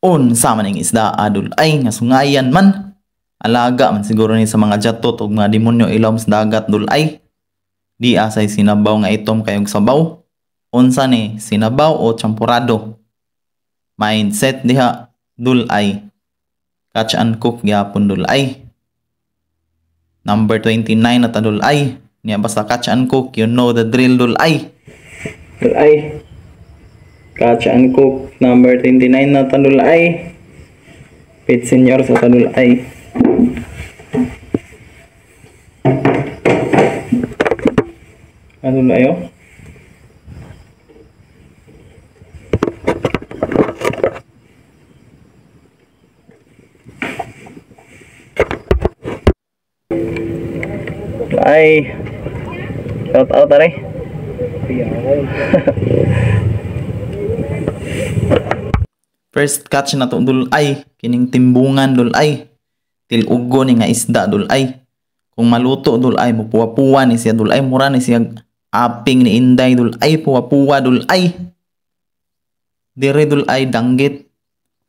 on sa maning isda adul ay nga sungayan man alaga man siguro ni sa mga jatot ug mga demonyo ilawom sa dagat dul ay di asay sinabaw nga itom kayong sabaw unsa ni sinabaw o champurado mindset diha ay catch and cook gyapon dul ay number 29 na ay niya basta catch and cook you know the drill dul dulay ay Katsa and Cook number 29 na tanulay. Pit senior sa tanulay. Ano oh. na yun? Ay, shout out aray. First catch na to dulay, kining timbungan dulay. Tilugo ni nga isda dulay. Kung maluto dulay, mupuwa-puwa ni siya dulay, mura ni siya aping ni Inday dulay, puwa-puwa dulay. Dire dulay danggit,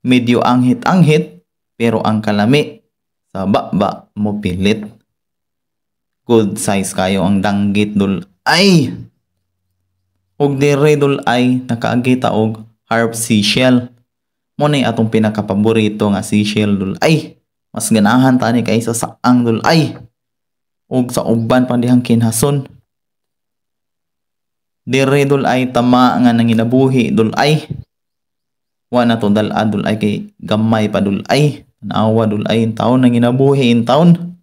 medyo anghit-anghit, pero ang kalami, sa baba mo pilit. Good size kayo ang danggit dulay. Og dire dulay, nakaagita og harp seashell mo ni atong pinakapaborito nga seashell dul ay mas ganahan tani kaysa sa ang dul ay ug sa uban pang dihang kinhason dire dul ay tama nga nanginabuhi dul ay wa na to dal adul ay kay gamay pa dul ay naawa dul ay in taon nanginabuhi in taon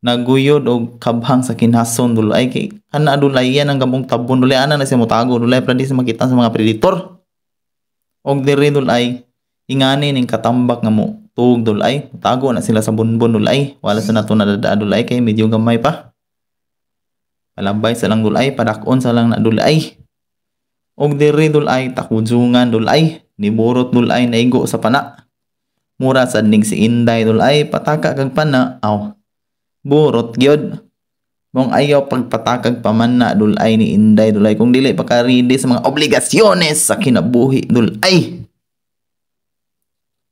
naguyod og kabhang sa kinhason dul ay kay ana dul ay yan ang gabong tabon dul ay ana na siya motago dul ay pra di makita sa mga predator og dire dul ay ingani ning katambak nga mo tuog dulay tago na sila sa bunbon dulay wala sa nato nadadaa dulay kay medyo gamay pa palambay sa lang dulay padakon sa lang na dulay og diri dulay takujungan dulay niburot dulay naigo sa pana mura sa ning si Inday dulay pataka kag pana aw burot gyud mong ayaw pagpatakag paman na dulay ni Inday dulay kung dili pa ka sa mga obligasyones sa kinabuhi dulay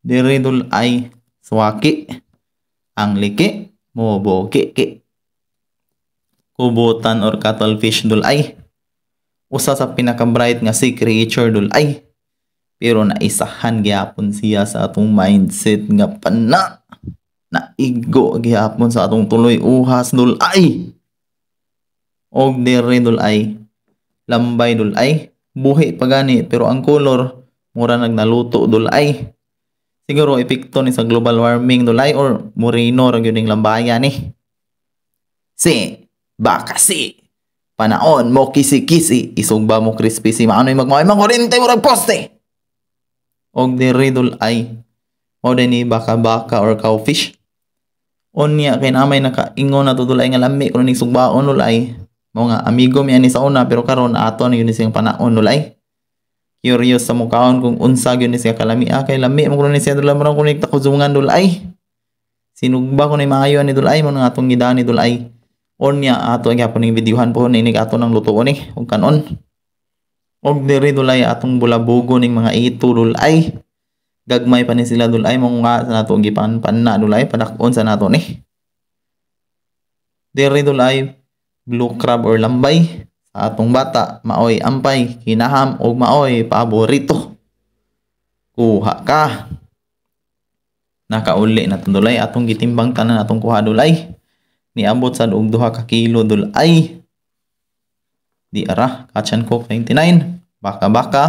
diridol ay swaki. Ang liki, mubukiki. Kubutan or cuttlefish dulay. Usa sa pinaka-bright nga sea creature dul dulay. Pero naisahan gyapon siya sa atong mindset nga pana. na igo gyapon sa atong tuloy uhas dul dulay. Og dire dulay. Lambay dulay. Buhi pagani pero ang color mura nagnaluto dul dulay siguro epekto ni sa global warming dulay or moreno ra gyud ning lambayan ni. Eh. Si, baka si. Panaon mo kisi-kisi, isugba mo crispy si maano magmao imong kurente mo poste. Og ni ridol ay mao ni baka-baka or cowfish. Unya kay namay nakaingon na tutulay nga lami kuno ano ning sugbaon ulay. Mao nga amigo mi ani sa una pero karon aton yun siyang panaon ulay. Yuriyo sa mukaon kung unsa gyud ni siya kalami ah, kay lami mo kuno ni siya dula mo kuno ni takuzungan dulay. Sinugba ko ni maayo ni dulay mo nga atong gidaan ni dulay. On niya ah, ato ang gyapon ning videohan po ni nig ato nang lutuon ni ug kanon. Og diri dulay atong bulabugo ning mga ito dulay. Gagmay pa ni sila dulay mo nga sa nato gipan pan na dulay Panakon sa nato ni. Diri dulay blue crab or lambay sa atong bata maoy ampay kinaham og maoy paborito kuha ka nakauli na dulay atong gitimbang tanan atong kuha dulay niabot sa duog duha ka kilo dulay di ara kachan ko 29 baka baka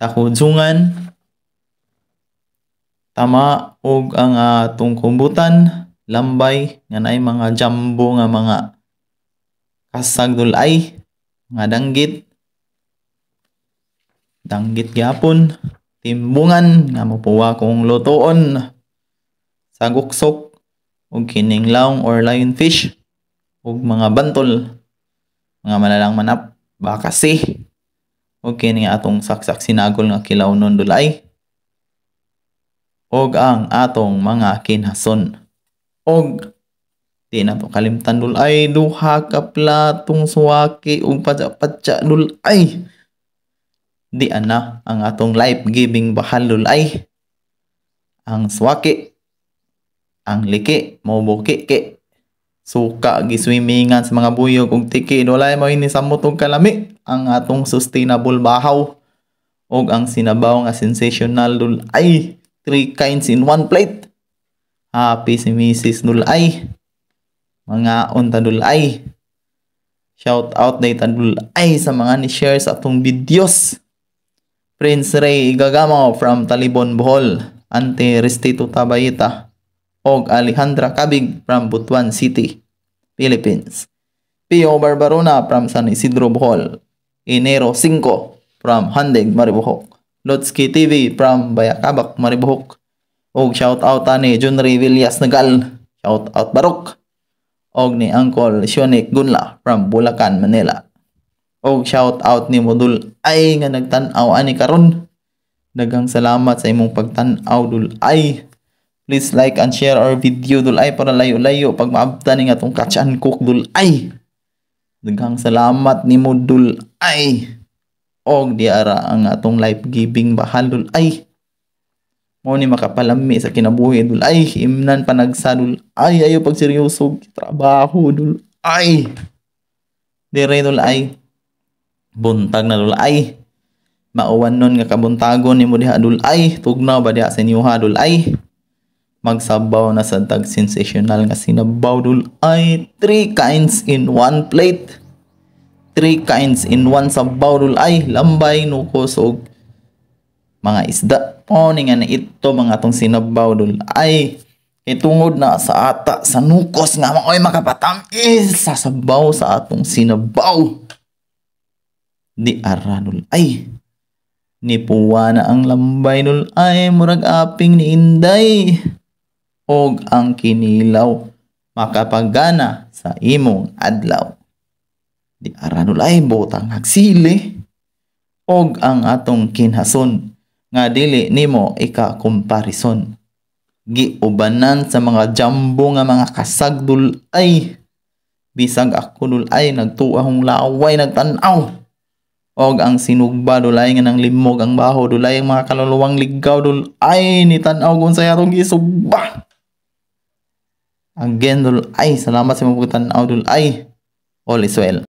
takudsungan tama og ang atong kumbutan lambay nga nay mga jumbo nga mga kasag dulay nga danggit danggit gyapon timbungan nga mopuwa kong lutoon saguksok ug kining laong or lionfish ug mga bantol mga malalang manap bakasi ug kini nga atong saksak sinagol nga kilaw non dulay ug ang atong mga kinhason ug Di na po kalimtan dul ay duha ka platong suwaki ug patsa dul ay. Di ana ang atong life-giving bahal dul ay. Ang suwaki ang liki mo buki Suka giswimingan sa mga buyog ug tiki dulay mo ini samot og kalami ang atong sustainable bahaw ug ang sinabaw nga sensational dul ay three kinds in one plate. Happy si Mrs. Dulay mga untadulay. Shout out day tadulay sa mga ni-share sa atong videos. Prince Ray Igagamo from Talibon Bohol, Ante Restito Tabayita, og Alejandra Kabig from Butuan City, Philippines. Pio Barbarona from San Isidro Bohol, Enero 5 from Handeg Maribohok, Lotsky TV from Bayakabak Maribohok, og shout out ani Junri Villas Nagal, shout out Barok, og ni Angkol Shonik Gunla from Bulacan, Manila. Og shout out ni Modul ay nga nagtanaw ani karon. Daghang salamat sa imong pagtanaw dul ay. Please like and share our video dul ay para layo-layo pag maabtan ni atong catch and cook dul ay. Daghang salamat ni Modul ay. Og diara ang atong life giving bahal dul ay. Mo ni makapalami sa kinabuhi dul. Ay, himnan panagsadul Ay, ayo pag seryoso trabaho dul. Ay. Dire dul ay. Buntag na dul ay. Mauwan nun nga kabuntagon ni mo diha dul ay. Tugnaw ba diha sa inyo ha dul ay. Magsabaw na sa tag sensational nga sinabaw dul ay. Three kinds in one plate. Three kinds in one sabaw dul ay. Lambay, nukos, og mga isda o ni nga na ito mga atong sinabaw dul ay itungod na sa ata sa nukos nga mga oy makapatangis sa sabaw sa atong sinabaw di aranul ay ni puwa na ang lambay nul ay murag aping ni inday og ang kinilaw makapagana sa imong adlaw di aranul ay botang hagsili og ang atong kinhason nga dili nimo ika comparison giubanan sa mga jumbo nga mga kasagdul ay bisag ako ay nagtuwa hong laway nagtanaw og ang sinugba dulay nga nang limog ang baho dulay ang mga kaluluwang ligaw dul ay ni tanaw kun sa atong gisugba again ay salamat sa mga pagtanaw ay all is well